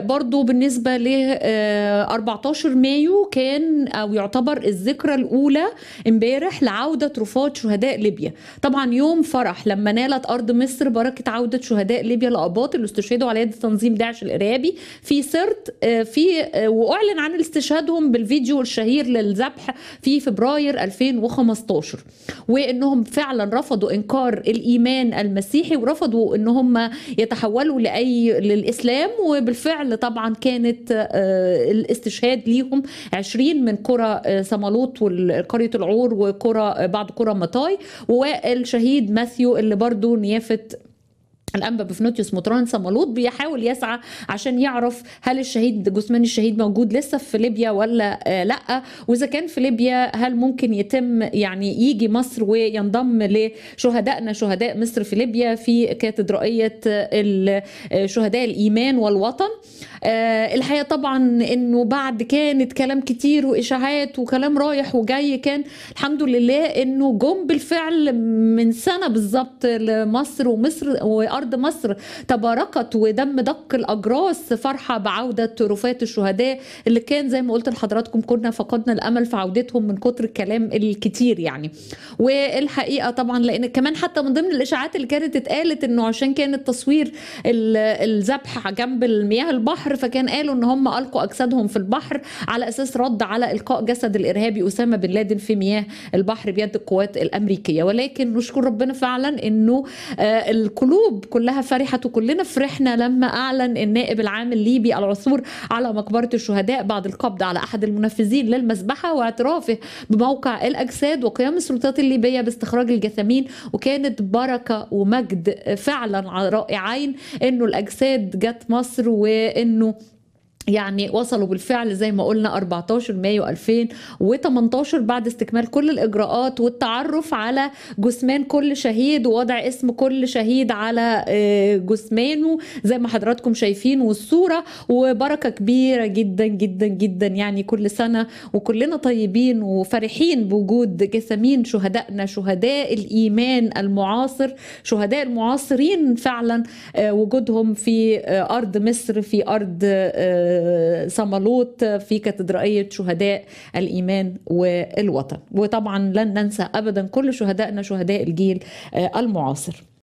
برضو بالنسبة ل 14 آه، مايو كان أو يعتبر الذكرى الأولى امبارح لعودة رفات شهداء ليبيا طبعا يوم فرح لما نالت أرض مصر بركة عودة شهداء ليبيا لأباط اللي استشهدوا على يد تنظيم داعش الإرهابي في سرت آه، في آه، وأعلن عن استشهادهم بالفيديو الشهير للذبح في فبراير 2015 وإنهم فعلا رفضوا إنكار الإيمان المسيحي ورفضوا إن هم يتحولوا لأي للإسلام وبالفعل بالفعل طبعا كانت آه، الاستشهاد ليهم 20 من قرى آه، سمالوت وقرية العور وقرى بعض قرى مطاي والشهيد ماثيو اللي برضو نيافة الأنبا بفنوتيوس مطران مولود بيحاول يسعى عشان يعرف هل الشهيد جثمان الشهيد موجود لسه في ليبيا ولا آه، لا وإذا كان في ليبيا هل ممكن يتم يعني يجي مصر وينضم لشهدائنا شهداء مصر في ليبيا في كاتدرائية آه، شهداء الإيمان والوطن آه، الحقيقة طبعا إنه بعد كانت كلام كتير وإشاعات وكلام رايح وجاي كان الحمد لله إنه جم بالفعل من سنة بالظبط لمصر ومصر وأرض أرض مصر تباركت ودم دق الأجراس فرحة بعودة رفات الشهداء اللي كان زي ما قلت لحضراتكم كنا فقدنا الأمل في عودتهم من كتر الكلام الكتير يعني والحقيقة طبعا لأن كمان حتى من ضمن الإشاعات اللي كانت اتقالت إنه عشان كان التصوير الذبح جنب المياه البحر فكان قالوا إن هم ألقوا أجسادهم في البحر على أساس رد على إلقاء جسد الإرهابي أسامة بن لادن في مياه البحر بيد القوات الأمريكية ولكن نشكر ربنا فعلا إنه آه، القلوب كلها فرحت وكلنا فرحنا لما أعلن النائب العام الليبي العثور على مقبرة الشهداء بعد القبض على أحد المنفذين للمذبحة واعترافه بموقع الأجساد وقيام السلطات الليبية باستخراج الجثامين وكانت بركة ومجد فعلا رائعين أنه الأجساد جت مصر وأنه يعني وصلوا بالفعل زي ما قلنا 14 مايو 2018 بعد استكمال كل الاجراءات والتعرف على جثمان كل شهيد ووضع اسم كل شهيد على آه، جثمانه زي ما حضراتكم شايفين والصوره وبركه كبيره جدا جدا جدا يعني كل سنه وكلنا طيبين وفرحين بوجود جثامين شهدائنا شهداء الايمان المعاصر شهداء المعاصرين فعلا آه، وجودهم في آه، ارض مصر في ارض صملوط في كاتدرائية شهداء الإيمان والوطن وطبعا لن ننسى أبدا كل شهدائنا شهداء الجيل آه، المعاصر